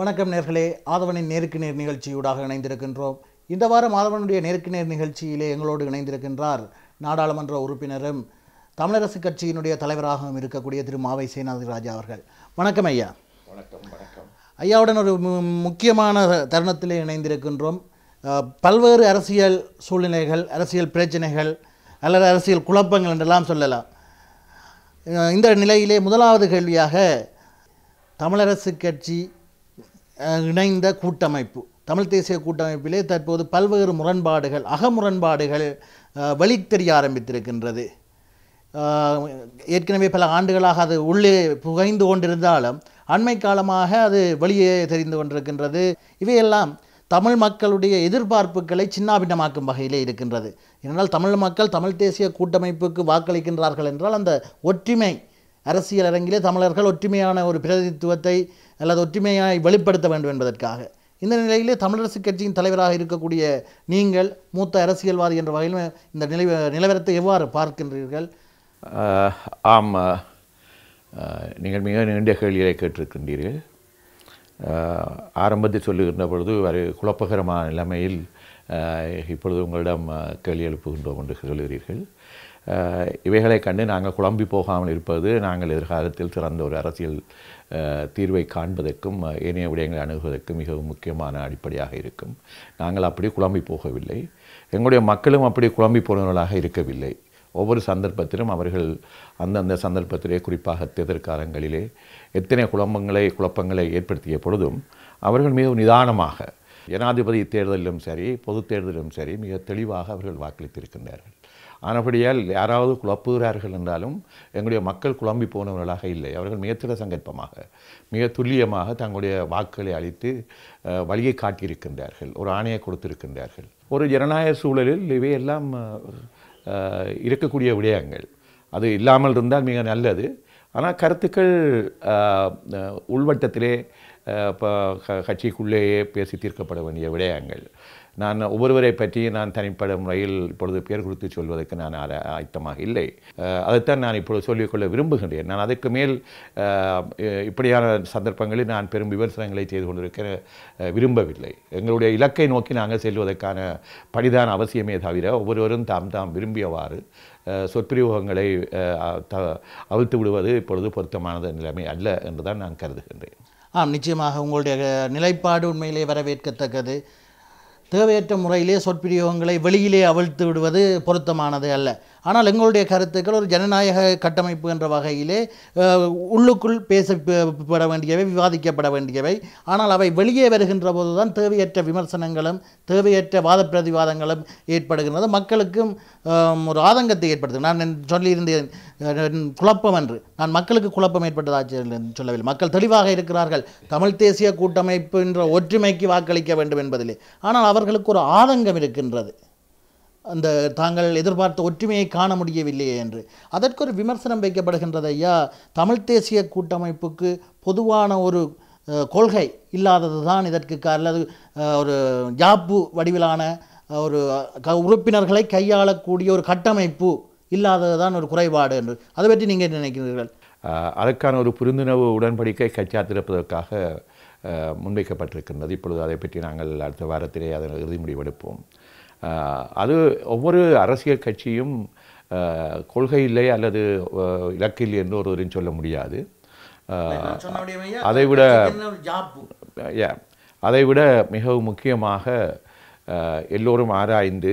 வணக்கம் நேர்களே ஆதவனின் நேருக்கு நேர் நிகழ்ச்சியூடாக இணைந்திருக்கின்றோம் இந்த வாரம் ஆதவனுடைய நேருக்கு நேர் நிகழ்ச்சியிலே எங்களோடு இணைந்திருக்கின்றார் நாடாளுமன்ற உறுப்பினரும் தமிழரசு கட்சியினுடைய தலைவராகவும் இருக்கக்கூடிய திரு மாவை சேனாதி ராஜா அவர்கள் வணக்கம் ஐயா வணக்கம் வணக்கம் ஐயாவுடன் ஒரு முக்கியமான தருணத்திலே இணைந்திருக்கின்றோம் பல்வேறு அரசியல் சூழ்நிலைகள் அரசியல் பிரச்சனைகள் அல்லது அரசியல் குழப்பங்கள் என்றெல்லாம் சொல்லலாம் இந்த நிலையிலே முதலாவது கேள்வியாக தமிழரசு கட்சி இணைந்த கூட்டமைப்பு தமிழ் தேசிய கூட்டமைப்பிலே தற்போது பல்வேறு முரண்பாடுகள் அகமுரண்பாடுகள் தெரிய ஆரம்பித்திருக்கின்றது ஏற்கனவே பல ஆண்டுகளாக அது உள்ளே புகைந்து கொண்டிருந்தாலும் அண்மை காலமாக அது வெளியே தெரிந்து கொண்டிருக்கின்றது இவையெல்லாம் தமிழ் மக்களுடைய எதிர்பார்ப்புகளை சின்னாபின்னமாக்கும் வகையிலே இருக்கின்றது ஏனென்றால் தமிழ் மக்கள் தமிழ் தேசிய கூட்டமைப்புக்கு வாக்களிக்கின்றார்கள் என்றால் அந்த ஒற்றுமை அரசியல் அரங்கிலே தமிழர்கள் ஒற்றுமையான ஒரு பிரதிநிதித்துவத்தை அல்லது ஒற்றுமையாய் வெளிப்படுத்த வேண்டும் என்பதற்காக இந்த நிலையிலே தமிழரசு கட்சியின் தலைவராக இருக்கக்கூடிய நீங்கள் மூத்த அரசியல்வாதி என்ற வகையில் இந்த நிலை நிலவரத்தை எவ்வாறு பார்க்கின்றீர்கள் ஆம் நீங்கள் மிக நீண்ட கேள்வியை கேட்டிருக்கின்றீர்கள் ஆரம்பத்தில் சொல்லுகின்ற பொழுது ஒரு குழப்பகரமான நிலைமையில் இப்பொழுது உங்களிடம் கேள்வி எழுப்புகின்றோம் என்று சொல்கிறீர்கள் இவைகளை கண்டு நாங்கள் குழம்பி போகாமல் இருப்பது நாங்கள் எதிர்காலத்தில் சிறந்த ஒரு அரசியல் தீர்வை காண்பதற்கும் ஏனைய விடயங்களை அணுகுவதற்கும் மிகவும் முக்கியமான அடிப்படையாக இருக்கும் நாங்கள் அப்படி குழம்பி போகவில்லை எங்களுடைய மக்களும் அப்படி குழம்பி போனவர்களாக இருக்கவில்லை ஒவ்வொரு சந்தர்ப்பத்திலும் அவர்கள் அந்தந்த சந்தர்ப்பத்திலே குறிப்பாக தேர்தல் காலங்களிலே எத்தனை குழம்பங்களை குழப்பங்களை ஏற்படுத்திய பொழுதும் அவர்கள் மிகவும் நிதானமாக ஜனாதிபதி தேர்தலிலும் சரி பொது தேர்தலிலும் சரி மிக தெளிவாக அவர்கள் வாக்களித்திருக்கின்றார்கள் ஆனபடியால் யாராவது குழப்புகிறார்கள் என்றாலும் எங்களுடைய மக்கள் குழம்பி போனவர்களாக இல்லை அவர்கள் மிகத்திட சங்கற்பமாக மிக துல்லியமாக தங்களுடைய வாக்குகளை அளித்து வழியை காட்டியிருக்கின்றார்கள் ஒரு ஆணையை கொடுத்திருக்கின்றார்கள் ஒரு ஜனநாயக சூழலில் இவையெல்லாம் இருக்கக்கூடிய விடயங்கள் அது இல்லாமல் இருந்தால் மிக நல்லது ஆனால் கருத்துக்கள் உள்வட்டத்திலே இப்போ கட்சிக்குள்ளேயே பேசி தீர்க்கப்பட வேண்டிய விடயங்கள் நான் ஒவ்வொருவரை பற்றி நான் தனிப்பட முறையில் இப்பொழுது பெயர் குறித்து சொல்வதற்கு நான் ஆயத்தமாக இல்லை அதைத்தான் நான் இப்பொழுது சொல்லிக்கொள்ள விரும்புகின்றேன் நான் அதற்கு மேல் இப்படியான சந்தர்ப்பங்களில் நான் பெரும் விமர்சனங்களை செய்து கொண்டிருக்க விரும்பவில்லை எங்களுடைய இலக்கை நோக்கி நாங்கள் செல்வதற்கான பணிதான் அவசியமே தவிர ஒவ்வொருவரும் தாம் தாம் விரும்பியவாறு சொற்பிரயோகங்களை த அவிழ்த்து விடுவது இப்பொழுது பொருத்தமானது நிலைமை அல்ல என்று தான் நான் கருதுகின்றேன் ஆம் நிச்சயமாக உங்களுடைய நிலைப்பாடு உண்மையிலே வரவேற்கத்தக்கது தேவையற்ற முறையிலே சொற்பிரியோகங்களை வெளியிலே அவிழ்த்து விடுவது பொருத்தமானது அல்ல ஆனால் எங்களுடைய கருத்துக்கள் ஒரு ஜனநாயக கட்டமைப்பு என்ற வகையிலே உள்ளுக்குள் பேசப்பட வேண்டியவை விவாதிக்கப்பட வேண்டியவை ஆனால் அவை வெளியே வருகின்ற போதுதான் தேவையற்ற விமர்சனங்களும் தேவையற்ற வாத பிரதிவாதங்களும் ஏற்படுகின்றது மக்களுக்கும் ஒரு ஆதங்கத்தை ஏற்படுத்தும் நான் சொல்லியிருந்தேன் குழப்பம் என்று நான் மக்களுக்கு குழப்பம் ஏற்பட்டதாக சொல்லவில்லை மக்கள் தெளிவாக இருக்கிறார்கள் தமிழ் தேசிய கூட்டமைப்பு என்ற ஒற்றுமைக்கு வாக்களிக்க வேண்டும் என்பதிலே ஆனால் அவர்களுக்கு ஒரு ஆதங்கம் இருக்கின்றது அந்த தாங்கள் எதிர்பார்த்த ஒற்றுமையை காண முடியவில்லையே என்று அதற்கு ஒரு விமர்சனம் வைக்கப்படுகின்றது ஐயா தமிழ் தேசிய கூட்டமைப்புக்கு பொதுவான ஒரு கொள்கை இல்லாதது தான் இதற்கு அல்லது ஒரு ஜாப்பு வடிவிலான ஒரு க உறுப்பினர்களை கையாளக்கூடிய ஒரு கட்டமைப்பு இல்லாதது தான் ஒரு குறைபாடு என்று அதை பற்றி நீங்கள் நினைக்கிறீர்கள் அதற்கான ஒரு புரிந்துணர்வு உடன்படிக்கை கச்சாத்திருப்பதற்காக முன்வைக்கப்பட்டிருக்கின்றது இப்பொழுது அதை பற்றி நாங்கள் அடுத்த வாரத்திலே அதில் இறுதி முடிவெடுப்போம் அது ஒவ்வொரு அரசியல் கட்சியும் இல்லை அல்லது என்று ஒருவரையும் சொல்ல முடியாது அதைவிட அதைவிட அதை விட மிகவும் முக்கியமாக எல்லோரும் ஆராய்ந்து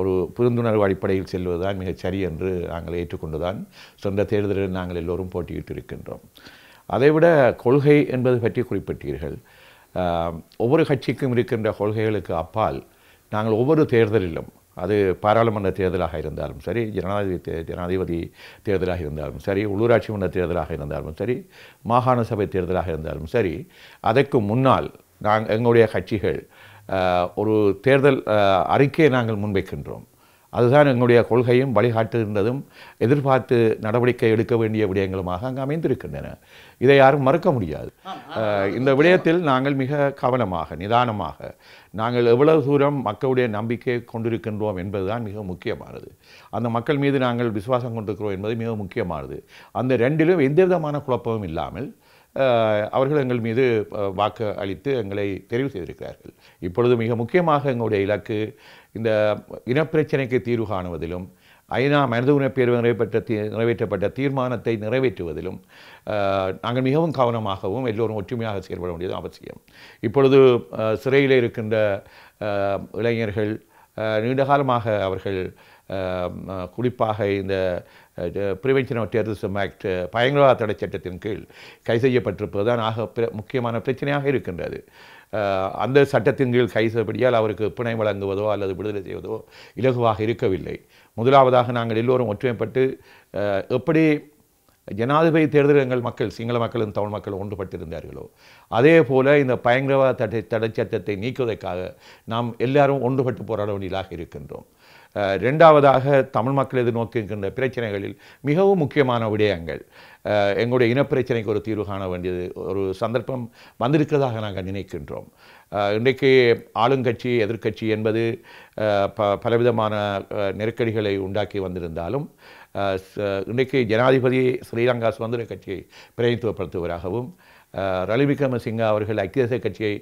ஒரு புரிந்துணர்வு அடிப்படையில் செல்வதுதான் மிகச் சரி என்று நாங்கள் ஏற்றுக்கொண்டுதான் சொந்த தேர்தலில் நாங்கள் எல்லோரும் போட்டியிட்டு இருக்கின்றோம் அதைவிட கொள்கை என்பது பற்றி குறிப்பிட்டீர்கள் ஒவ்வொரு கட்சிக்கும் இருக்கின்ற கொள்கைகளுக்கு அப்பால் நாங்கள் ஒவ்வொரு தேர்தலிலும் அது பாராளுமன்ற தேர்தலாக இருந்தாலும் சரி ஜனாதிபதி தே ஜனாதிபதி தேர்தலாக இருந்தாலும் சரி உள்ளூராட்சி மன்ற தேர்தலாக இருந்தாலும் சரி மாகாண சபை தேர்தலாக இருந்தாலும் சரி அதற்கு முன்னால் நாங்கள் எங்களுடைய கட்சிகள் ஒரு தேர்தல் அறிக்கையை நாங்கள் முன்வைக்கின்றோம் அதுதான் எங்களுடைய கொள்கையும் வழிகாட்டுகின்றதும் எதிர்பார்த்து நடவடிக்கை எடுக்க வேண்டிய விடயங்களுமாக அங்கு அமைந்திருக்கின்றன இதை யாரும் மறுக்க முடியாது இந்த விடயத்தில் நாங்கள் மிக கவனமாக நிதானமாக நாங்கள் எவ்வளவு தூரம் மக்களுடைய நம்பிக்கை கொண்டிருக்கின்றோம் என்பதுதான் மிக முக்கியமானது அந்த மக்கள் மீது நாங்கள் விசுவாசம் கொண்டிருக்கிறோம் என்பது மிக முக்கியமானது அந்த ரெண்டிலும் எந்த விதமான குழப்பமும் இல்லாமல் அவர்கள் எங்கள் மீது வாக்கு அளித்து எங்களை தெரிவு செய்திருக்கிறார்கள் இப்பொழுது மிக முக்கியமாக எங்களுடைய இலக்கு இந்த இனப்பிரச்சனைக்கு தீர்வு காணுவதிலும் ஐநா மனித உரிமை பேரவை நிறைவேற்ற தீ நிறைவேற்றப்பட்ட தீர்மானத்தை நிறைவேற்றுவதிலும் நாங்கள் மிகவும் கவனமாகவும் எல்லோரும் ஒற்றுமையாக செயல்பட வேண்டியது அவசியம் இப்பொழுது சிறையில் இருக்கின்ற இளைஞர்கள் நீண்ட காலமாக அவர்கள் குறிப்பாக இந்த பிரிவென்ஷன் ஆஃப் டெரரிசம் ஆக்ட் பயங்கரவாத தடை சட்டத்தின் கீழ் கை செய்யப்பட்டிருப்பது தான் ஆக முக்கியமான பிரச்சனையாக இருக்கின்றது அந்த சட்டத்தின் கீழ் கை செய்யப்படியால் அவருக்கு பிணை வழங்குவதோ அல்லது விடுதலை செய்வதோ இலகுவாக இருக்கவில்லை முதலாவதாக நாங்கள் எல்லோரும் ஒற்றுமைப்பட்டு எப்படி ஜனாதிபதி தேர்தலில் எங்கள் மக்கள் சிங்கள மக்களும் தமிழ் மக்களும் ஒன்றுபட்டிருந்தார்களோ அதே போல் இந்த பயங்கரவாத தடை தடை சட்டத்தை நீக்குவதற்காக நாம் எல்லாரும் ஒன்றுபட்டு போராட வேண்டியதாக இருக்கின்றோம் ரெண்டாவதாக தமிழ் மக்கள் எதிர்நோக்கின்ற பிரச்சனைகளில் மிகவும் முக்கியமான விடயங்கள் எங்களுடைய இனப்பிரச்சனைக்கு ஒரு தீர்வு காண வேண்டியது ஒரு சந்தர்ப்பம் வந்திருக்கிறதாக நாங்கள் நினைக்கின்றோம் இன்றைக்கு ஆளுங்கட்சி எதிர்க்கட்சி என்பது ப பலவிதமான நெருக்கடிகளை உண்டாக்கி வந்திருந்தாலும் இன்றைக்கு ஜனாதிபதி ஸ்ரீலங்கா சுதந்திர கட்சியை பிரதிநிதித்துவப்படுத்துவராகவும் ரலி சிங்கா அவர்கள் ஐக்கிய தேசிய கட்சியை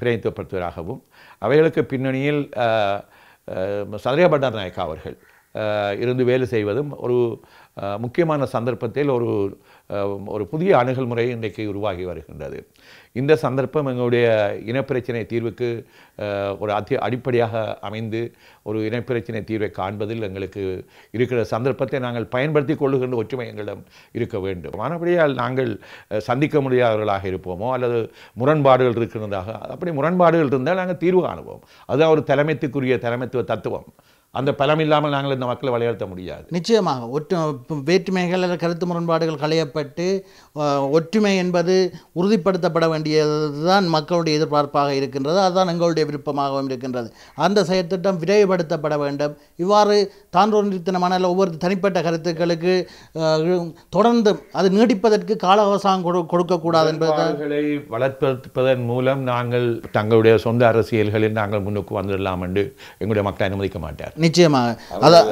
பிரதிநிதித்துவப்படுத்துவராகவும் அவைகளுக்கு பின்னணியில் சந்திரபண்டர் நாயக்கா அவர்கள் இருந்து வேலை செய்வதும் ஒரு முக்கியமான சந்தர்ப்பத்தில் ஒரு ஒரு புதிய அணுகல் முறை இன்றைக்கு உருவாகி வருகின்றது இந்த சந்தர்ப்பம் எங்களுடைய இனப்பிரச்சனை தீர்வுக்கு ஒரு அதி அடிப்படையாக அமைந்து ஒரு இனப்பிரச்சினை தீர்வை காண்பதில் எங்களுக்கு இருக்கிற சந்தர்ப்பத்தை நாங்கள் பயன்படுத்தி கொள்ளுகின்ற ஒற்றுமை எங்களிடம் இருக்க வேண்டும் மறுபடியால் நாங்கள் சந்திக்க முடியாதவர்களாக இருப்போமோ அல்லது முரண்பாடுகள் இருக்கிறதாக அப்படி முரண்பாடுகள் இருந்தால் நாங்கள் தீர்வு காணுவோம் அது ஒரு தலைமைத்துக்குரிய தலைமைத்துவ தத்துவம் அந்த பலம் இல்லாமல் நாங்கள் இந்த மக்களை வலியுறுத்த முடியாது நிச்சயமாக ஒற்று வேற்றுமைகள் கருத்து முரண்பாடுகள் களையப்பட்டு ஒற்றுமை என்பது உறுதிப்படுத்தப்பட வேண்டியது தான் மக்களுடைய எதிர்பார்ப்பாக இருக்கின்றது அதுதான் எங்களுடைய விருப்பமாகவும் இருக்கின்றது அந்த செயற்திட்டம் விரைவுபடுத்தப்பட வேண்டும் இவ்வாறு தான்றோர்த்தனமான ஒவ்வொரு தனிப்பட்ட கருத்துக்களுக்கு தொடர்ந்து அது நீடிப்பதற்கு கால அவசாகம் கொடுக்கக்கூடாது என்பதை வளர்ப்பதன் மூலம் நாங்கள் தங்களுடைய சொந்த அரசியல்களில் நாங்கள் முன்னுக்கு வந்துடலாம் என்று எங்களுடைய மக்களை அனுமதிக்க மாட்டார் நிச்சயமாக அதான்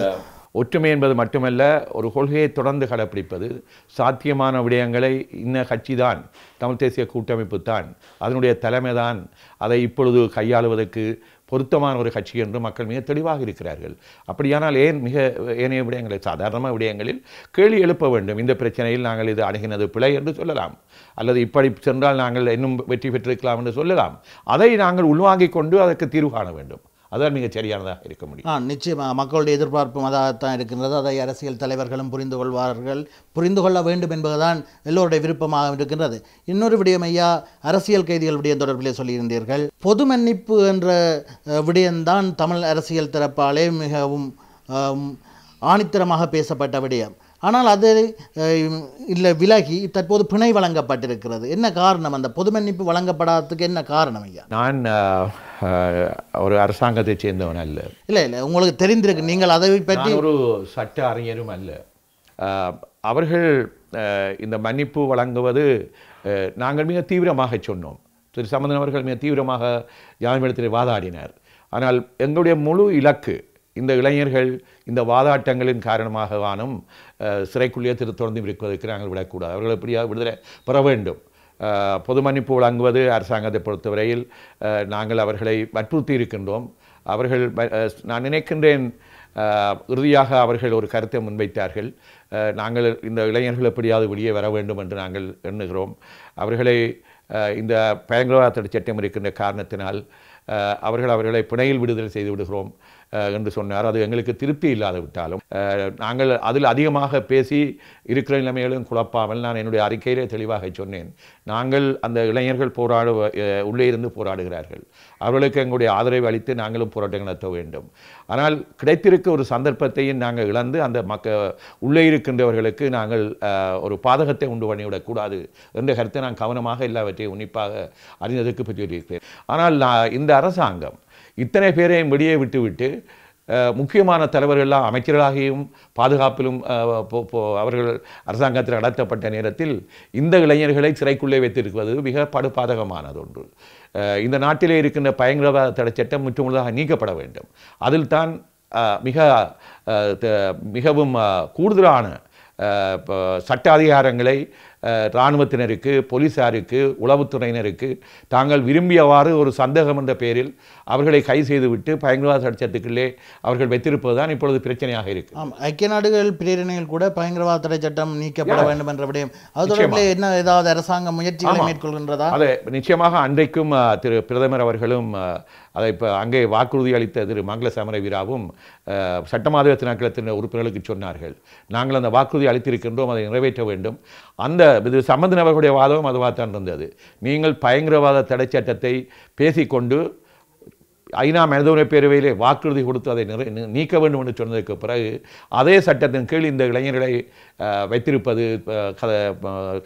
ஒற்றுமை என்பது மட்டுமல்ல ஒரு கொள்கையை தொடர்ந்து கடைப்பிடிப்பது சாத்தியமான விடயங்களை இன்ன கட்சி தான் தமிழ் தேசிய கூட்டமைப்பு தான் அதனுடைய தலைமை தான் அதை இப்பொழுது கையாளுவதற்கு பொருத்தமான ஒரு கட்சி என்று மக்கள் மிக தெளிவாக இருக்கிறார்கள் அப்படியானால் ஏன் மிக ஏனைய விடயங்களை சாதாரணமாக விடயங்களில் கேள்வி எழுப்ப வேண்டும் இந்த பிரச்சனையில் நாங்கள் இது அணுகினது பிழை என்று சொல்லலாம் அல்லது இப்படி சென்றால் நாங்கள் இன்னும் வெற்றி பெற்றிருக்கலாம் என்று சொல்லலாம் அதை நாங்கள் உள்வாங்கிக் கொண்டு அதற்கு தீர்வு காண வேண்டும் அதுதான் மிகச் சரியானதாக இருக்க முடியும் நிச்சயமாக மக்களுடைய எதிர்பார்ப்பும் அதாகத்தான் இருக்கின்றது அதை அரசியல் தலைவர்களும் புரிந்து கொள்வார்கள் புரிந்து கொள்ள வேண்டும் என்பதுதான் எல்லோருடைய விருப்பமாக இருக்கின்றது இன்னொரு விடயம் ஐயா அரசியல் கைதிகள் விடயம் தொடர்பிலே சொல்லியிருந்தீர்கள் பொது மன்னிப்பு என்ற விடயம்தான் தமிழ் அரசியல் தரப்பாலே மிகவும் ஆணித்தரமாக பேசப்பட்ட விடயம் ஆனால் அது இல்லை விலகி தற்போது பிணை வழங்கப்பட்டிருக்கிறது என்ன காரணம் அந்த பொது மன்னிப்பு வழங்கப்படாததுக்கு என்ன காரணம் ஐயா நான் ஒரு அரசாங்கத்தை சேர்ந்தவன் அல்ல இல்லை இல்லை உங்களுக்கு தெரிந்திருக்கு நீங்கள் அதை பற்றி ஒரு சட்ட அறிஞரும் அல்ல அவர்கள் இந்த மன்னிப்பு வழங்குவது நாங்கள் மிக தீவிரமாக சொன்னோம் திரு சம்பந்தன் அவர்கள் மிக தீவிரமாக ஜாமீனத்தில் வாதாடினார் ஆனால் எங்களுடைய முழு இலக்கு இந்த இளைஞர்கள் இந்த வாதாட்டங்களின் காரணமாகவானும் சிறைக்குள்ளேயே திரு தொடர்ந்து நாங்கள் விடக்கூடாது அவர்கள் எப்படியாக விடுதலை பெற வேண்டும் பொது மன்னிப்பு வழங்குவது அரசாங்கத்தை பொறுத்தவரையில் நாங்கள் அவர்களை வற்புறுத்தி இருக்கின்றோம் அவர்கள் நான் நினைக்கின்றேன் இறுதியாக அவர்கள் ஒரு கருத்தை முன்வைத்தார்கள் நாங்கள் இந்த இளைஞர்கள் எப்படியாவது வெளியே வர வேண்டும் என்று நாங்கள் எண்ணுகிறோம் அவர்களை இந்த பயங்கரவாத சட்டம் இருக்கின்ற காரணத்தினால் அவர்கள் அவர்களை பிணையில் விடுதலை செய்து விடுகிறோம் என்று சொன்னார் அது எங்களுக்கு திருப்தி இல்லாதவிட்டாலும் விட்டாலும் நாங்கள் அதில் அதிகமாக பேசி இருக்கிற நிலைமைகளும் குழப்பாமல் நான் என்னுடைய அறிக்கையிலே தெளிவாக சொன்னேன் நாங்கள் அந்த இளைஞர்கள் போராடு உள்ளே இருந்து போராடுகிறார்கள் அவர்களுக்கு எங்களுடைய ஆதரவை அளித்து நாங்களும் போராட்டங்கள் நடத்த வேண்டும் ஆனால் கிடைத்திருக்க ஒரு சந்தர்ப்பத்தையும் நாங்கள் இழந்து அந்த மக்க உள்ளே இருக்கின்றவர்களுக்கு நாங்கள் ஒரு பாதகத்தை உண்டு பண்ணிவிடக்கூடாது என்ற கருத்தை நான் கவனமாக எல்லாவற்றையும் உன்னிப்பாக அறிந்ததற்கு பற்றி ஆனால் இந்த அரசாங்கம் இத்தனை பேரையும் வெளியே விட்டுவிட்டு முக்கியமான தலைவர்கள்லாம் அமைச்சர்களாகியும் பாதுகாப்பிலும் அவர்கள் அரசாங்கத்தில் நடத்தப்பட்ட நேரத்தில் இந்த இளைஞர்களை சிறைக்குள்ளே வைத்திருப்பது மிக படுபாதகமானது ஒன்று இந்த நாட்டிலே இருக்கின்ற பயங்கரவாத தடை சட்டம் முற்றுமுழுதாக நீக்கப்பட வேண்டும் அதில் தான் மிக மிகவும் கூடுதலான சட்ட அதிகாரங்களை இராணுவத்தினருக்கு போலீஸாருக்கு உளவுத்துறையினருக்கு தாங்கள் விரும்பியவாறு ஒரு சந்தேகம் என்ற பேரில் அவர்களை கைது செய்துவிட்டு பயங்கரவாத சட்டத்துக்குள்ளே அவர்கள் வைத்திருப்பது தான் இப்பொழுது பிரச்சனையாக இருக்கு ஆம் ஐக்கிய நாடுகள் பிரேரணையில் கூட பயங்கரவாத தடை சட்டம் நீக்கப்பட வேண்டும் என்ற விடயம் அது என்ன ஏதாவது அரசாங்கம் முயற்சிகளை மேற்கொள்கின்றதா அது நிச்சயமாக அன்றைக்கும் திரு பிரதமர் அவர்களும் அதை இப்போ அங்கே வாக்குறுதி அளித்த திரு மங்கள சமர வீராவும் சட்டமாதவ உறுப்பினர்களுக்கு சொன்னார்கள் நாங்கள் அந்த வாக்குறுதி அளித்திருக்கின்றோம் அதை நிறைவேற்ற வேண்டும் அந்த இது சம்பந்த நபர்களுடைய வாதமும் தான் இருந்தது நீங்கள் பயங்கரவாத தடை சட்டத்தை பேசிக்கொண்டு ஐநா மனித உரிமை பேரவையிலே வாக்குறுதி கொடுத்து அதை நிறை நீக்க வேண்டும் என்று சொன்னதுக்கு பிறகு அதே சட்டத்தின் கீழ் இந்த இளைஞர்களை வைத்திருப்பது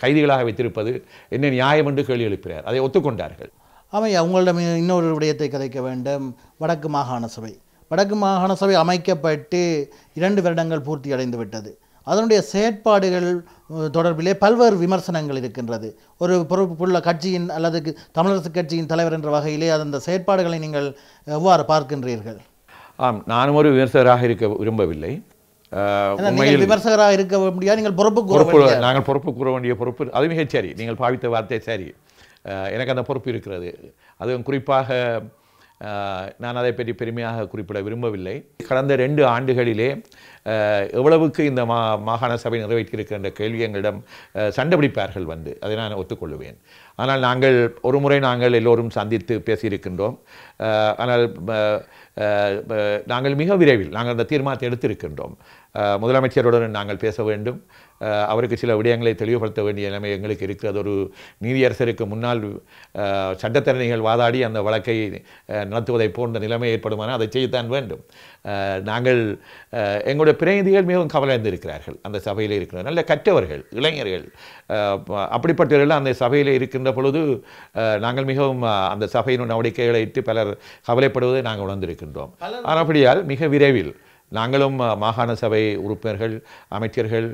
கைதிகளாக வைத்திருப்பது என்ன நியாயம் என்று கேள்வி எழுப்பினார் அதை ஒத்துக்கொண்டார்கள் அவை அவங்களிடம் இன்னொரு விடயத்தை கதைக்க வேண்டும் வடக்கு மாகாண சபை வடக்கு மாகாண சபை அமைக்கப்பட்டு இரண்டு வருடங்கள் பூர்த்தி அடைந்து விட்டது அதனுடைய செயற்பாடுகள் தொடர்பிலே பல்வேறு விமர்சனங்கள் இருக்கின்றது ஒரு பொறுப்புள்ள கட்சியின் அல்லது தமிழரசு கட்சியின் தலைவர் என்ற வகையிலே அந்த செயற்பாடுகளை நீங்கள் எவ்வாறு பார்க்கின்றீர்கள் ஆம் நானும் ஒரு விமர்சகராக இருக்க விரும்பவில்லை விமர்சகராக இருக்க முடியாது நீங்கள் பொறுப்பு நாங்கள் பொறுப்பு கூற வேண்டிய பொறுப்பு அது மிகச்சரி சரி நீங்கள் பாவித்த வார்த்தை சரி எனக்கு அந்த பொறுப்பு இருக்கிறது அதுவும் குறிப்பாக நான் அதை பற்றி பெருமையாக குறிப்பிட விரும்பவில்லை கடந்த ரெண்டு ஆண்டுகளிலே எவ்வளவுக்கு இந்த மா மாகாண சபை நிறைவேற்றியிருக்கின்ற கேள்வி எங்களிடம் சண்டை வந்து அதை நான் ஒத்துக்கொள்ளுவேன் ஆனால் நாங்கள் ஒரு முறை நாங்கள் எல்லோரும் சந்தித்து பேசியிருக்கின்றோம் ஆனால் நாங்கள் மிக விரைவில் நாங்கள் அந்த தீர்மானத்தை எடுத்திருக்கின்றோம் முதலமைச்சருடன் நாங்கள் பேச வேண்டும் அவருக்கு சில விடயங்களை தெளிவுபடுத்த வேண்டிய நிலைமை எங்களுக்கு இருக்குது அது ஒரு நீதியரசருக்கு முன்னால் சட்டத்தரணிகள் வாதாடி அந்த வழக்கை நடத்துவதை போன்ற நிலைமை ஏற்படுமானால் அதை செய்யத்தான் வேண்டும் நாங்கள் எங்களுடைய பிரதிநிதிகள் மிகவும் கவலைந்திருக்கிறார்கள் அந்த சபையில் இருக்கிற நல்ல கற்றவர்கள் இளைஞர்கள் அப்படிப்பட்டவர்கள் அந்த சபையில் இருக்கின்ற பொழுது நாங்கள் மிகவும் அந்த சபையின் நடவடிக்கைகளை இட்டு பலர் கவலைப்படுவதை நாங்கள் உணர்ந்திருக்கின்றோம் ஆனால் அப்படியால் மிக விரைவில் நாங்களும் மாகாண சபை உறுப்பினர்கள் அமைச்சர்கள்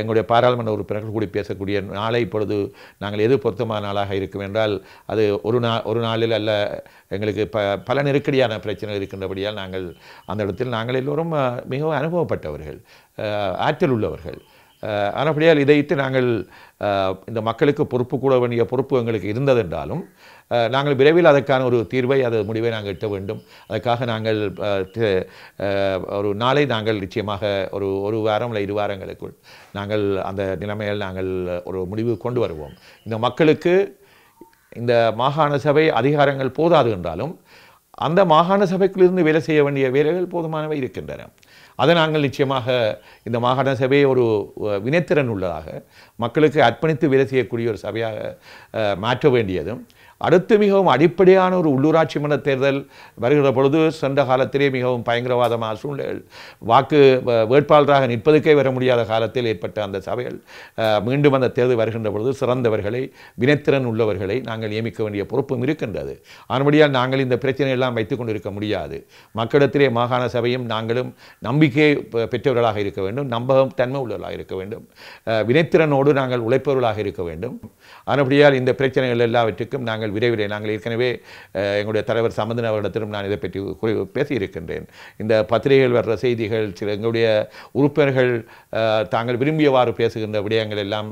எங்களுடைய பாராளுமன்ற உறுப்பினர்கள் கூடி பேசக்கூடிய நாளை இப்பொழுது நாங்கள் எது பொருத்தமான நாளாக இருக்கும் என்றால் அது ஒரு நா ஒரு நாளில் அல்ல எங்களுக்கு ப பல நெருக்கடியான பிரச்சனைகள் இருக்கின்றபடியால் நாங்கள் அந்த இடத்தில் நாங்கள் எல்லோரும் மிகவும் அனுபவப்பட்டவர்கள் ஆற்றல் உள்ளவர்கள் ஆனப்படியால் இதைத்து நாங்கள் இந்த மக்களுக்கு பொறுப்பு கூட வேண்டிய பொறுப்பு எங்களுக்கு இருந்ததென்றாலும் நாங்கள் விரைவில் அதற்கான ஒரு தீர்வை அது முடிவை நாங்கள் எட்ட வேண்டும் அதற்காக நாங்கள் ஒரு நாளை நாங்கள் நிச்சயமாக ஒரு ஒரு வாரம் இல்லை இரு வாரங்களுக்குள் நாங்கள் அந்த நிலைமையில் நாங்கள் ஒரு முடிவு கொண்டு வருவோம் இந்த மக்களுக்கு இந்த மாகாண சபை அதிகாரங்கள் போதாது என்றாலும் அந்த மாகாண சபைக்குள்ளிருந்து வேலை செய்ய வேண்டிய வேலைகள் போதுமானவை இருக்கின்றன அதை நாங்கள் நிச்சயமாக இந்த மாகாண சபையை ஒரு வினைத்திறன் உள்ளதாக மக்களுக்கு அர்ப்பணித்து வேலை செய்யக்கூடிய ஒரு சபையாக மாற்ற வேண்டியதும் அடுத்து மிகவும் அடிப்படையான ஒரு உள்ளூராட்சி மன்ற தேர்தல் வருகிற பொழுது சென்ற காலத்திலே மிகவும் பயங்கரவாதமாக சூழ்நிலைகள் வாக்கு வேட்பாளராக நிற்பதுக்கே வர முடியாத காலத்தில் ஏற்பட்ட அந்த சபைகள் மீண்டும் அந்த தேர்தல் வருகின்ற பொழுது சிறந்தவர்களை வினைத்திறன் உள்ளவர்களை நாங்கள் நியமிக்க வேண்டிய பொறுப்பும் இருக்கின்றது ஆனபடியால் நாங்கள் இந்த பிரச்சனையெல்லாம் வைத்துக் கொண்டிருக்க முடியாது மக்களிடத்திலே மாகாண சபையும் நாங்களும் நம்பிக்கை பெற்றவர்களாக இருக்க வேண்டும் நம்பகம் தன்மை உள்ளவர்களாக இருக்க வேண்டும் வினைத்திறனோடு நாங்கள் உழைப்பவர்களாக இருக்க வேண்டும் அதன்படியால் இந்த பிரச்சனைகள் எல்லாவற்றுக்கும் நாங்கள் நாங்கள் விரைவில் நாங்கள் ஏற்கனவே எங்களுடைய தலைவர் சம்பந்தன் அவர்களிடத்திலும் நான் இதை பற்றி பேசியிருக்கின்றேன் இந்த பத்திரிகைகள் வர்ற செய்திகள் சில எங்களுடைய உறுப்பினர்கள் தாங்கள் விரும்பியவாறு பேசுகின்ற விடயங்கள் எல்லாம்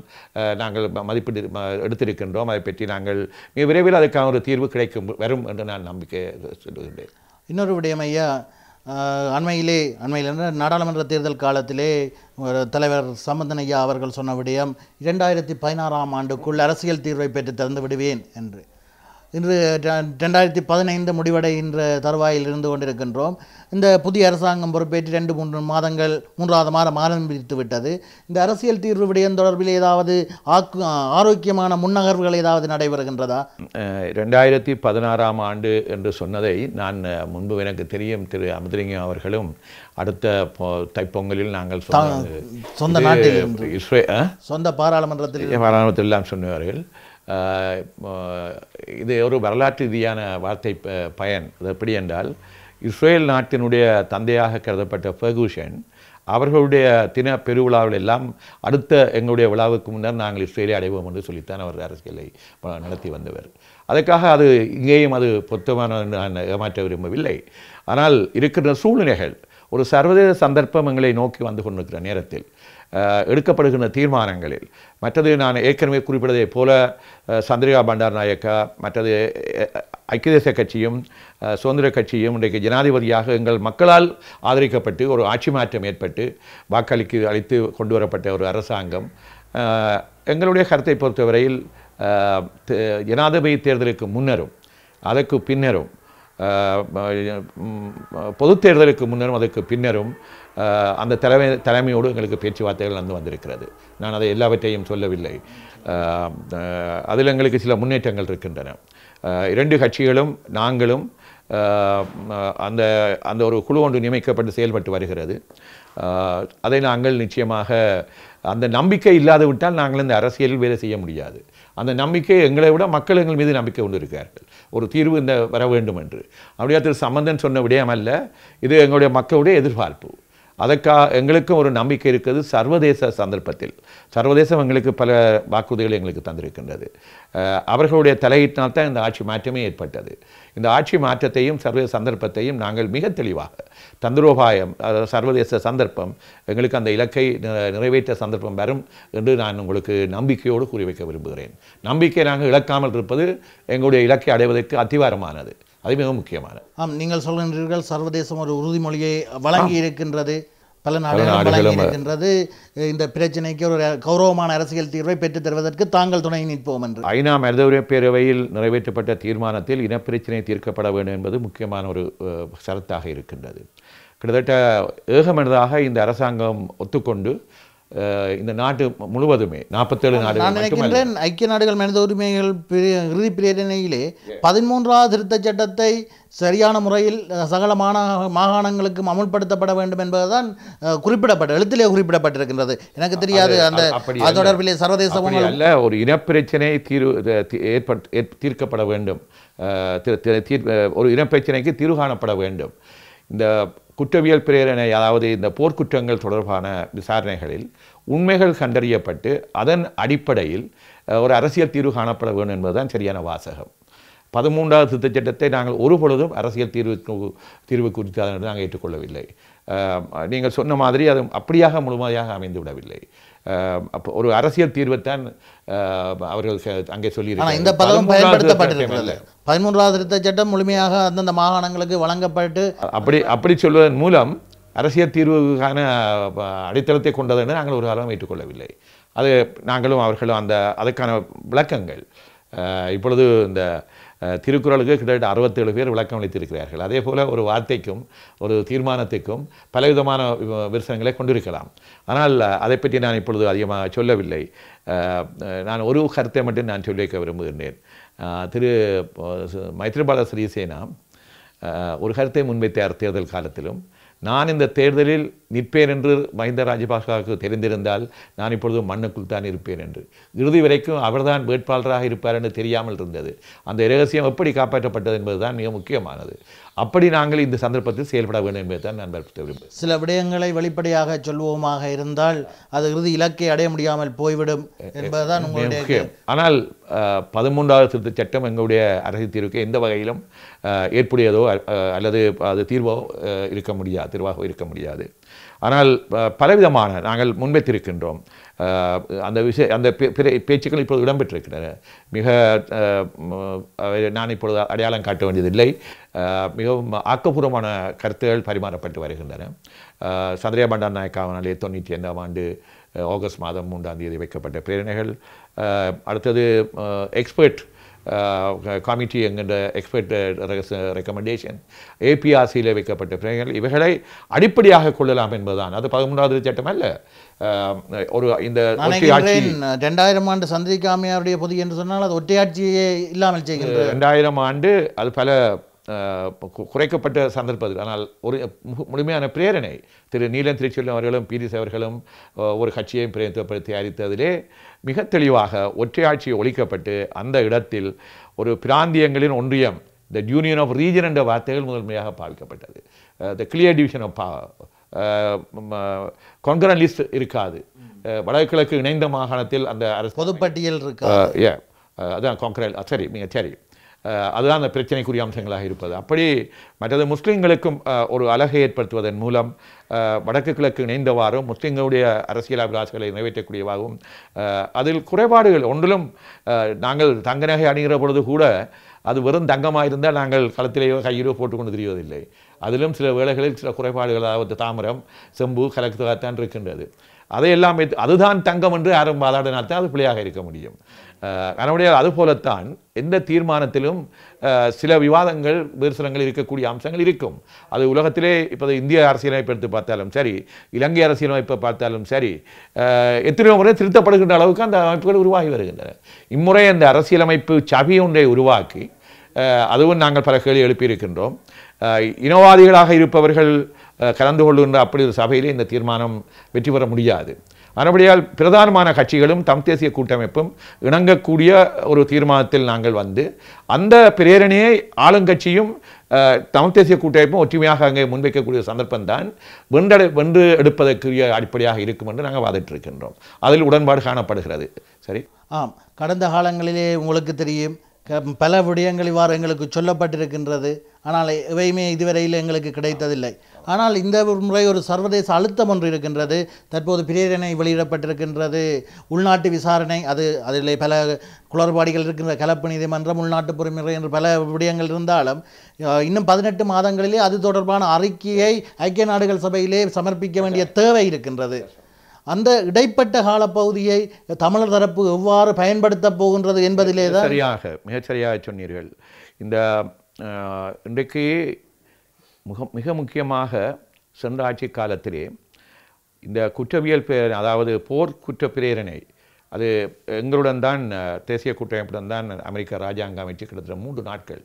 நாங்கள் மதிப்பீடு எடுத்திருக்கின்றோம் அதை பற்றி நாங்கள் மிக விரைவில் அதுக்கான ஒரு தீர்வு கிடைக்கும் வரும் என்று நான் நம்பிக்கை சொல்லுகின்றேன் இன்னொரு விடயம் ஐயா அண்மையிலே அண்மையில் நாடாளுமன்ற தேர்தல் காலத்திலே தலைவர் சம்பந்தனையா அவர்கள் சொன்ன விடயம் இரண்டாயிரத்தி பதினாறாம் ஆண்டுக்குள் அரசியல் தீர்வை பெற்று திறந்து விடுவேன் என்று இன்று ரெண்டாயிரத்தி பதினைந்து முடிவடைகின்ற தருவாயில் இருந்து கொண்டிருக்கின்றோம் இந்த புதிய அரசாங்கம் பொறுப்பேற்று ரெண்டு மூன்று மாதங்கள் மூன்றாவது மாதம் ஆரம்பித்து விட்டது இந்த அரசியல் தீர்வு விடயம் தொடர்பில் ஏதாவது ஆக்கு ஆரோக்கியமான முன்னகர்வுகள் ஏதாவது நடைபெறுகின்றதா ரெண்டாயிரத்தி பதினாறாம் ஆண்டு என்று சொன்னதை நான் முன்பு எனக்கு தெரியும் திரு அமிர்தலிங்கம் அவர்களும் அடுத்த தைப்பொங்கலில் நாங்கள் சொந்த நாட்டில் சொந்த பாராளுமன்றத்தில் பாராளுமன்றத்தில் எல்லாம் இது ஒரு வரலாற்று ரீதியான வார்த்தை பயன் அது எப்படி என்றால் இஸ்ரேல் நாட்டினுடைய தந்தையாக கருதப்பட்ட ஃபெர்கூஷன் அவர்களுடைய தின பெருவிழாவில் எல்லாம் அடுத்த எங்களுடைய விழாவுக்கு முன்னர் நாங்கள் இஸ்ரேலை அடைவோம் என்று சொல்லித்தான் அவர் அரசியலை நடத்தி வந்தவர் அதற்காக அது இங்கேயும் அது பொருத்தமான நான் ஏமாற்ற விரும்பவில்லை ஆனால் இருக்கின்ற சூழ்நிலைகள் ஒரு சர்வதேச சந்தர்ப்பம் எங்களை நோக்கி வந்து கொண்டிருக்கிற நேரத்தில் எடுக்கப்படுகின்ற தீர்மானங்களில் மற்றது நான் ஏற்கனவே குறிப்பிட்டதை போல சந்திரிகா பண்டார் நாயக்கா மற்றது ஐக்கிய தேச கட்சியும் சுதந்திர கட்சியும் இன்றைக்கு ஜனாதிபதியாக எங்கள் மக்களால் ஆதரிக்கப்பட்டு ஒரு ஆட்சி மாற்றம் ஏற்பட்டு வாக்களிக்கு அளித்து கொண்டு வரப்பட்ட ஒரு அரசாங்கம் எங்களுடைய கருத்தை பொறுத்தவரையில் ஜனாதிபதி தேர்தலுக்கு முன்னரும் அதற்கு பின்னரும் பொது தேர்தலுக்கு முன்னரும் அதற்கு பின்னரும் அந்த தலைமை தலைமையோடு எங்களுக்கு பேச்சுவார்த்தைகள் நடந்து வந்திருக்கிறது நான் அதை எல்லாவற்றையும் சொல்லவில்லை அதில் எங்களுக்கு சில முன்னேற்றங்கள் இருக்கின்றன இரண்டு கட்சிகளும் நாங்களும் அந்த அந்த ஒரு குழு ஒன்று நியமிக்கப்பட்டு செயல்பட்டு வருகிறது அதை நாங்கள் நிச்சயமாக அந்த நம்பிக்கை இல்லாது விட்டால் நாங்கள் இந்த அரசியலில் வேலை செய்ய முடியாது அந்த நம்பிக்கை எங்களை விட மக்கள் எங்கள் மீது நம்பிக்கை கொண்டு இருக்கிறார்கள் ஒரு தீர்வு இந்த வர வேண்டும் என்று அப்படியா திரு சம்பந்தன் சொன்ன விடயம் அல்ல இது எங்களுடைய மக்களுடைய எதிர்பார்ப்பு அதற்காக எங்களுக்கும் ஒரு நம்பிக்கை இருக்குது சர்வதேச சந்தர்ப்பத்தில் சர்வதேசம் எங்களுக்கு பல வாக்குறுதிகளை எங்களுக்கு தந்திருக்கின்றது அவர்களுடைய தலையீட்டினால் தான் இந்த ஆட்சி மாற்றமே ஏற்பட்டது இந்த ஆட்சி மாற்றத்தையும் சர்வதேச சந்தர்ப்பத்தையும் நாங்கள் மிக தெளிவாக தந்திரோபாயம் சர்வதேச சந்தர்ப்பம் எங்களுக்கு அந்த இலக்கை நிறைவேற்ற சந்தர்ப்பம் வரும் என்று நான் உங்களுக்கு நம்பிக்கையோடு வைக்க விரும்புகிறேன் நம்பிக்கை நாங்கள் இழக்காமல் இருப்பது எங்களுடைய இலக்கை அடைவதற்கு அத்திவாரமானது அது மிகவும் முக்கியமான ஆம் நீங்கள் சொல்கின்றீர்கள் சர்வதேசம் ஒரு உறுதிமொழியை வழங்கி இருக்கின்றது பல நாடுகளும் இருக்கின்றது இந்த பிரச்சனைக்கு ஒரு கௌரவமான அரசியல் தீர்வை பெற்றுத் தருவதற்கு தாங்கள் துணை நிற்போம் என்று ஐநா மனித பேரவையில் நிறைவேற்றப்பட்ட தீர்மானத்தில் இனப்பிரச்சனை தீர்க்கப்பட வேண்டும் என்பது முக்கியமான ஒரு சரத்தாக இருக்கின்றது கிட்டத்தட்ட ஏகமனதாக இந்த அரசாங்கம் ஒத்துக்கொண்டு இந்த நாட்டு முழுவதுமே நாற்பத்தேழு நாடுகள் நான் நினைக்கின்றேன் ஐக்கிய நாடுகள் மனித உரிமைகள் இறுதி பிரேரணையிலே பதிமூன்றாவது திருத்த சட்டத்தை சரியான முறையில் சகல மாகாணங்களுக்கும் அமுல்படுத்தப்பட வேண்டும் என்பதுதான் குறிப்பிடப்பட்ட எழுத்திலே குறிப்பிடப்பட்டிருக்கின்றது எனக்கு தெரியாது அந்த தொடர்பிலே சர்வதேச அல்ல ஒரு இனப்பிரச்சனை தீர்வு ஏற்பட் தீர்க்கப்பட வேண்டும் ஒரு இனப்பிரச்சனைக்கு தீர்வு காணப்பட வேண்டும் இந்த குற்றவியல் பிரேரணை அதாவது இந்த போர்க்குற்றங்கள் தொடர்பான விசாரணைகளில் உண்மைகள் கண்டறியப்பட்டு அதன் அடிப்படையில் ஒரு அரசியல் தீர்வு காணப்பட வேண்டும் என்பதுதான் சரியான வாசகம் பதிமூன்றாவது திட்டச்சட்டத்தை நாங்கள் ஒருபொழுதும் அரசியல் தீர்வு தீர்வு குறித்து அதனை நாங்கள் ஏற்றுக்கொள்ளவில்லை நீங்கள் சொன்ன மாதிரி அது அப்படியாக முழுமையாக அமைந்து விடவில்லை அப்போ ஒரு அரசியல் தீர்வைத்தான் அவர்கள் அங்கே சொல்லியிருக்காங்க இந்த பதவும் பயன்படுத்தப்பட்டிருக்கிறது பதிமூன்றாவது திருத்த சட்டம் முழுமையாக அந்தந்த மாகாணங்களுக்கு வழங்கப்பட்டு அப்படி அப்படி சொல்வதன் மூலம் அரசியல் தீர்வுக்கான அடித்தளத்தை கொண்டது என்று நாங்கள் ஒரு காலம் ஏற்றுக்கொள்ளவில்லை அது நாங்களும் அவர்களும் அந்த அதுக்கான விளக்கங்கள் இப்பொழுது இந்த திருக்குறளுக்கு கிட்டத்தட்ட அறுபத்தேழு பேர் விளக்கம் அளித்திருக்கிறார்கள் அதே போல் ஒரு வார்த்தைக்கும் ஒரு தீர்மானத்திற்கும் பலவிதமான விமர்சனங்களை கொண்டிருக்கலாம் ஆனால் அதை பற்றி நான் இப்பொழுது அதிகமாக சொல்லவில்லை நான் ஒரு கருத்தை மட்டும் நான் சொல்லி வைக்க விரும்புகின்றேன் திரு மைத்ரிபால ஸ்ரீசேனா ஒரு கருத்தை முன்வைத்தார் தேர்தல் காலத்திலும் நான் இந்த தேர்தலில் நிற்பேன் என்று மஹிந்த ராஜபாஷாவுக்கு தெரிந்திருந்தால் நான் இப்பொழுது மண்ணுக்குள் தான் இருப்பேன் என்று இறுதி வரைக்கும் அவர்தான் வேட்பாளராக இருப்பார் என்று தெரியாமல் இருந்தது அந்த ரகசியம் எப்படி காப்பாற்றப்பட்டது என்பதுதான் மிக முக்கியமானது அப்படி நாங்கள் இந்த சந்தர்ப்பத்தில் செயல்பட வேண்டும் என்பதை தான் நான் விரும்புகிறேன் சில விடயங்களை வெளிப்படையாக சொல்வோமாக இருந்தால் அது இறுதி இலக்கை அடைய முடியாமல் போய்விடும் என்பதுதான் உங்களுடைய ஆனால் பதிமூன்றாவது திருத்த சட்டம் எங்களுடைய அரசு தீர்வுக்கு எந்த வகையிலும் ஏற்புடையதோ அல்லது அது தீர்வோ இருக்க முடியாது தீர்வாக இருக்க முடியாது ஆனால் பலவிதமான நாங்கள் முன்வைத்திருக்கின்றோம் அந்த விஷய அந்த பேச்சுக்கள் இப்பொழுது இடம்பெற்றிருக்கின்றன மிக நான் இப்பொழுது அடையாளம் காட்ட வேண்டியதில்லை மிகவும் ஆக்கப்பூர்வமான கருத்துகள் பரிமாறப்பட்டு வருகின்றன சந்திரியா பண்டார் நாயக்காவனாலே தொண்ணூற்றி ஐந்தாம் ஆண்டு ஆகஸ்ட் மாதம் மூன்றாம் தேதி வைக்கப்பட்ட பிரேரணைகள் அடுத்தது எக்ஸ்பர்ட் காமிட்டி என்கின்ற எக்ஸ்பர்ட் ரெக்கமெண்டேஷன் ஏபிஆர்சியில் வைக்கப்பட்ட பிரேரணைகள் இவைகளை அடிப்படையாக கொள்ளலாம் என்பதுதான் அது பதிமூன்றாவது சட்டமல்ல ஒரு இந்த ரெண்டாயிரம் ஆண்டு சந்திரிகாமியாருடைய பொது என்று சொன்னால் அது ஒற்றையாட்சியே இல்லாமல் செய்கிறது ரெண்டாயிரம் ஆண்டு அது பல குறைக்கப்பட்ட சந்தர்ப்பம் ஆனால் ஒரு முழுமையான பிரேரணை திரு நீலன் திருச்செல்வன் அவர்களும் பீரிஸ் அவர்களும் ஒரு கட்சியையும் பிரதிநிதித்துவப்படுத்தி அறித்ததிலே மிக தெளிவாக ஒற்றையாட்சி ஒழிக்கப்பட்டு அந்த இடத்தில் ஒரு பிராந்தியங்களின் ஒன்றியம் த யூனியன் ஆஃப் ரீஜன் என்ற வார்த்தைகள் முதன்மையாக பாவிக்கப்பட்டது the clear division of concurrent list இருக்காது வடகிழக்கு இணைந்த மாகாணத்தில் அந்த அரசு பொதுப்பட்டியல் இருக்கா அதுதான் கொங்கரல் சரி நீங்கள் சரி அதுதான் அந்த பிரச்சனைக்குரிய அம்சங்களாக இருப்பது அப்படி மற்றது முஸ்லீம்களுக்கும் ஒரு அழகை ஏற்படுத்துவதன் மூலம் வடக்கு கிழக்கு இணைந்தவாறும் முஸ்லீம்களுடைய அரசியல் அபிலாசைகளை நிறைவேற்றக்கூடியவாகவும் அதில் குறைபாடுகள் ஒன்றிலும் நாங்கள் தங்க நகை அணுகிற பொழுது கூட அது வெறும் தங்கமாக இருந்தால் நாங்கள் களத்திலேயோ கையிலோ போட்டுக்கொண்டு தெரியவதில்லை அதிலும் சில வேளைகளில் சில குறைபாடுகள் அதாவது தாமரம் செம்பு கலக்கத்தாகத்தான் இருக்கின்றது அதையெல்லாம் அதுதான் தங்கம் என்று யாரும் வாதாடினால்தான் அது பிள்ளையாக இருக்க முடியும் அதனுடைய அதுபோலத்தான் எந்த தீர்மானத்திலும் சில விவாதங்கள் விமர்சனங்கள் இருக்கக்கூடிய அம்சங்கள் இருக்கும் அது உலகத்திலே இப்போ இந்திய அரசியலமைப்பு எடுத்து பார்த்தாலும் சரி இலங்கை அரசியலமைப்பை பார்த்தாலும் சரி எத்தனையோ முறை திருத்தப்படுகின்ற அளவுக்கு அந்த அமைப்புகள் உருவாகி வருகின்றன இம்முறை அந்த அரசியலமைப்பு ஒன்றை உருவாக்கி அதுவும் நாங்கள் பல கேள்வி எழுப்பியிருக்கின்றோம் இனவாதிகளாக இருப்பவர்கள் கலந்து கொள்ளுகின்ற அப்படி ஒரு சபையிலே இந்த தீர்மானம் வெற்றி பெற முடியாது மறுபடியால் பிரதானமான கட்சிகளும் தம் தேசிய கூட்டமைப்பும் இணங்கக்கூடிய ஒரு தீர்மானத்தில் நாங்கள் வந்து அந்த பிரேரணையை ஆளுங்கட்சியும் தமிழ் தேசிய கூட்டமைப்பும் ஒற்றுமையாக அங்கே முன்வைக்கக்கூடிய சந்தர்ப்பம்தான் வென்றடை வென்று எடுப்பதற்குரிய அடிப்படையாக இருக்கும் என்று நாங்கள் வாதிட்டிருக்கின்றோம் அதில் உடன்பாடு காணப்படுகிறது சரி ஆம் கடந்த காலங்களிலே உங்களுக்கு தெரியும் பல விடயங்கள் இவ்வாறு எங்களுக்கு சொல்லப்பட்டிருக்கின்றது ஆனால் எவையுமே இதுவரையில் எங்களுக்கு கிடைத்ததில்லை ஆனால் இந்த முறை ஒரு சர்வதேச அழுத்தம் ஒன்று இருக்கின்றது தற்போது பிரேரணை வெளியிடப்பட்டிருக்கின்றது உள்நாட்டு விசாரணை அது அதில் பல குளறுபாடிகள் இருக்கின்ற கலப்பு நீதிமன்றம் உள்நாட்டு பொறுமுறை என்று பல விடயங்கள் இருந்தாலும் இன்னும் பதினெட்டு மாதங்களிலே அது தொடர்பான அறிக்கையை ஐக்கிய நாடுகள் சபையிலே சமர்ப்பிக்க வேண்டிய தேவை இருக்கின்றது அந்த இடைப்பட்ட காலப்பகுதியை தமிழர் தரப்பு எவ்வாறு பயன்படுத்தப் போகின்றது என்பதிலே தான் சரியாக மிகச்சரியாக சொன்னீர்கள் இந்த இன்றைக்கு மிக மிக முக்கியமாக சென்ற ஆட்சி காலத்திலே இந்த குற்றவியல் பிரேரணை அதாவது போர் குற்ற பிரேரணை அது எங்களுடன் தான் தேசிய கூட்டமைப்புடன் தான் அமெரிக்க ராஜாங்க அமைச்சு கிட்டத்தட்ட மூன்று நாட்கள்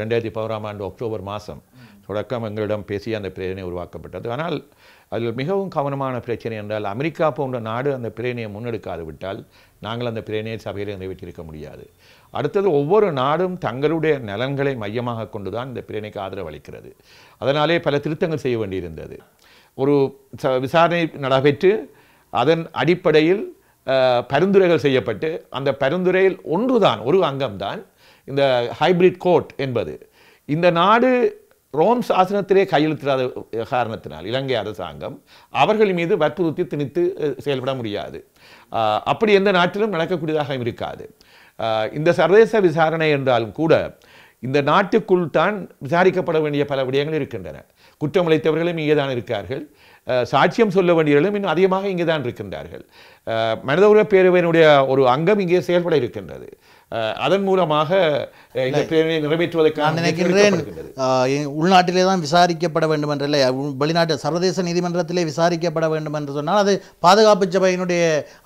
ரெண்டாயிரத்தி பதினோராம் ஆண்டு அக்டோபர் மாதம் தொடக்கம் எங்களிடம் பேசி அந்த பிரேரணை உருவாக்கப்பட்டது ஆனால் அதில் மிகவும் கவனமான பிரச்சனை என்றால் அமெரிக்கா போன்ற நாடு அந்த பிரேரணையை முன்னெடுக்காது விட்டால் நாங்கள் அந்த பிரேரணையை சபையில் நிறைவேற்றியிருக்க முடியாது அடுத்தது ஒவ்வொரு நாடும் தங்களுடைய நலன்களை மையமாக கொண்டு தான் இந்த பிரேரணைக்கு ஆதரவு அளிக்கிறது அதனாலே பல திருத்தங்கள் செய்ய வேண்டியிருந்தது ஒரு விசாரணை நடைபெற்று அதன் அடிப்படையில் பரிந்துரைகள் செய்யப்பட்டு அந்த பரிந்துரையில் ஒன்றுதான் ஒரு அங்கம்தான் இந்த ஹைபிரிட் கோர்ட் என்பது இந்த நாடு ரோம் சாசனத்திலே கையெழுத்திடாத காரணத்தினால் இலங்கை அரசாங்கம் அவர்கள் மீது வற்புறுத்தி திணித்து செயல்பட முடியாது அப்படி எந்த நாட்டிலும் நடக்கக்கூடியதாக இருக்காது இந்த சர்வதேச விசாரணை என்றாலும் கூட இந்த நாட்டுக்குள் தான் விசாரிக்கப்பட வேண்டிய பல விடயங்கள் இருக்கின்றன குற்றம் இழைத்தவர்களும் இங்கே தான் இருக்கார்கள் சாட்சியம் சொல்ல வேண்டியவர்களும் இன்னும் அதிகமாக இங்கே தான் இருக்கின்றார்கள் மனித உரிமை பேரவையினுடைய ஒரு அங்கம் இங்கே செயல்பட இருக்கின்றது அதன் மூலமாக நிறைவேற்றுவதற்காக நினைக்கின்றேன் உள்நாட்டிலே தான் விசாரிக்கப்பட வேண்டும் என்றில்லை வெளிநாட்டு சர்வதேச நீதிமன்றத்திலே விசாரிக்கப்பட வேண்டும் என்று சொன்னால் அது பாதுகாப்பு சபையினுடைய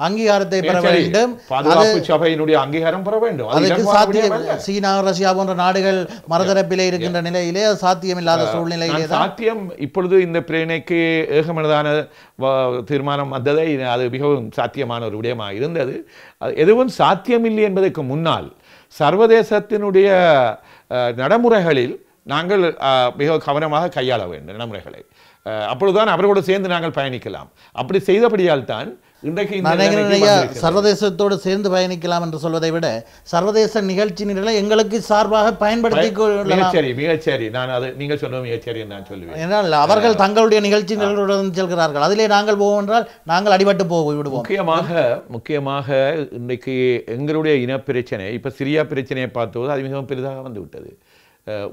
அங்கீகாரத்தை பெற வேண்டும் பாதுகாப்பு சபையினுடைய அங்கீகாரம் பெற வேண்டும் அதுக்கு சாத்தியம் சீனா ரஷ்யா போன்ற நாடுகள் மரதரப்பிலே இருக்கின்ற நிலையிலே சாத்தியம் இல்லாத சூழ்நிலையிலே சாத்தியம் இப்பொழுது இந்த பிரேனைக்கு ஏகமனதான தீர்மானம் வந்ததை அது மிகவும் சாத்தியமான ஒரு விடயமாக இருந்தது எதுவும் சாத்தியமில்லை என்பதற்கு முன்னால் சர்வதேசத்தினுடைய நடைமுறைகளில் நாங்கள் மிக கவனமாக கையாள வேண்டும் நடைமுறைகளை அப்பொழுதுதான் அவர்களோடு சேர்ந்து நாங்கள் பயணிக்கலாம் அப்படி செய்தபடியால் தான் இன்றைக்கு சர்வதேசத்தோடு சேர்ந்து பயணிக்கலாம் என்று சொல்வதை விட சர்வதேச நிகழ்ச்சி நிலை எங்களுக்கு சார்பாக பயன்படுத்தி மிகச்சரி மிகச்சரி நான் அது நீங்கள் சொல்லுவோம் மிகச்சரி நான் சொல்லுவேன் ஏன்னால் அவர்கள் தங்களுடைய நிகழ்ச்சி நிலையுடன் செல்கிறார்கள் அதிலே நாங்கள் போவோம் என்றால் நாங்கள் அடிபட்டு போக விடுவோம் முக்கியமாக முக்கியமாக இன்றைக்கு எங்களுடைய இன பிரச்சனை இப்போ சிரியா பிரச்சனையை பார்த்தபோது அது மிகவும் பெரிதாக வந்து விட்டது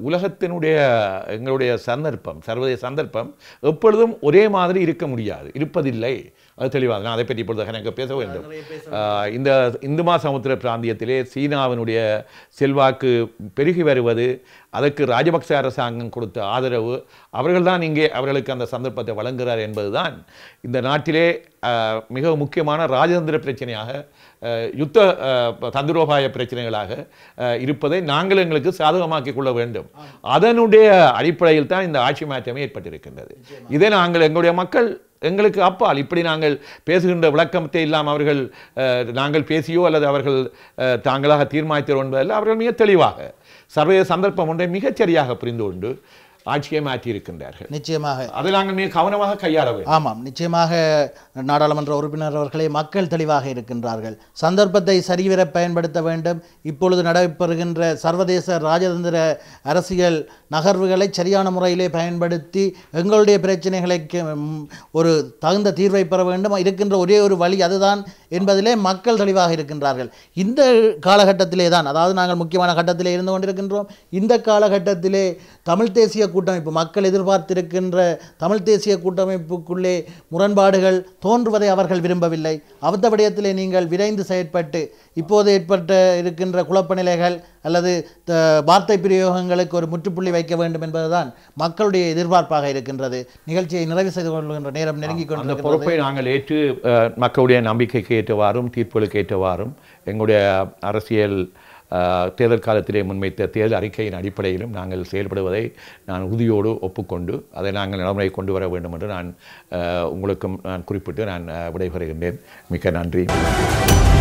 உலகத்தினுடைய எங்களுடைய சந்தர்ப்பம் சர்வதேச சந்தர்ப்பம் எப்பொழுதும் ஒரே மாதிரி இருக்க முடியாது இருப்பதில்லை அது தெளிவாக நான் அதை பற்றி இப்பொழுது எனக்கு பேச வேண்டும் இந்த இந்து மாசமுத்திர பிராந்தியத்திலே சீனாவினுடைய செல்வாக்கு பெருகி வருவது அதற்கு ராஜபக்ச அரசாங்கம் கொடுத்த ஆதரவு அவர்கள்தான் இங்கே அவர்களுக்கு அந்த சந்தர்ப்பத்தை வழங்குகிறார் என்பதுதான் இந்த நாட்டிலே மிக முக்கியமான ராஜதந்திர பிரச்சனையாக யுத்த தந்திரோபாய பிரச்சனைகளாக இருப்பதை நாங்கள் எங்களுக்கு சாதகமாக்கிக் கொள்ள வேண்டும் அதனுடைய அடிப்படையில் தான் இந்த ஆட்சி மாற்றமே ஏற்பட்டிருக்கின்றது இதை நாங்கள் எங்களுடைய மக்கள் எங்களுக்கு அப்பால் இப்படி நாங்கள் பேசுகின்ற விளக்கத்தை இல்லாமல் அவர்கள் நாங்கள் பேசியோ அல்லது அவர்கள் தாங்களாக தீர்மானித்தோ என்பதில் அவர்கள் மிக தெளிவாக சர்வே சந்தர்ப்பம் ஒன்றை மிகச்சரியாக புரிந்து கொண்டு ஆட்சியை மாற்றி இருக்கின்றார்கள் நிச்சயமாக அதை நாங்கள் மிக கவனமாக கையாள வேண்டும் ஆமாம் நிச்சயமாக நாடாளுமன்ற உறுப்பினர் அவர்களே மக்கள் தெளிவாக இருக்கின்றார்கள் சந்தர்ப்பத்தை சரிவர பயன்படுத்த வேண்டும் இப்பொழுது நடைபெறுகின்ற சர்வதேச ராஜதந்திர அரசியல் நகர்வுகளை சரியான முறையிலே பயன்படுத்தி எங்களுடைய பிரச்சனைகளுக்கு ஒரு தகுந்த தீர்வை பெற வேண்டும் இருக்கின்ற ஒரே ஒரு வழி அதுதான் என்பதிலே மக்கள் தெளிவாக இருக்கின்றார்கள் இந்த காலகட்டத்திலே தான் அதாவது நாங்கள் முக்கியமான கட்டத்திலே இருந்து கொண்டிருக்கின்றோம் இந்த காலகட்டத்திலே தமிழ் தேசிய கூட்டமைப்பு மக்கள் எதிர்பார்த்திருக்கின்ற தமிழ் தேசிய கூட்டமைப்புக்குள்ளே முரண்பாடுகள் தோன்றுவதை அவர்கள் விரும்பவில்லை அவத்த விடயத்திலே நீங்கள் விரைந்து செயற்பட்டு இப்போது ஏற்பட்ட இருக்கின்ற குழப்ப நிலைகள் அல்லது வார்த்தை பிரயோகங்களுக்கு ஒரு முற்றுப்புள்ளி வைக்க வேண்டும் என்பதுதான் மக்களுடைய எதிர்பார்ப்பாக இருக்கின்றது நிகழ்ச்சியை நிறைவு செய்து கொள்கின்ற நேரம் நெருங்கிக் கொண்ட பொறுப்பை நாங்கள் ஏற்று மக்களுடைய நம்பிக்கைக்கு ஏற்றவாறும் தீர்ப்புகளுக்கு ஏற்றவாறும் எங்களுடைய அரசியல் தேர்தல் காலத்திலே முன்வைத்த தேர்தல் அறிக்கையின் அடிப்படையிலும் நாங்கள் செயல்படுவதை நான் உறுதியோடு ஒப்புக்கொண்டு அதை நாங்கள் நடைமுறை கொண்டு வர வேண்டும் என்று நான் உங்களுக்கும் நான் குறிப்பிட்டு நான் விடைபெறுகின்றேன் மிக நன்றி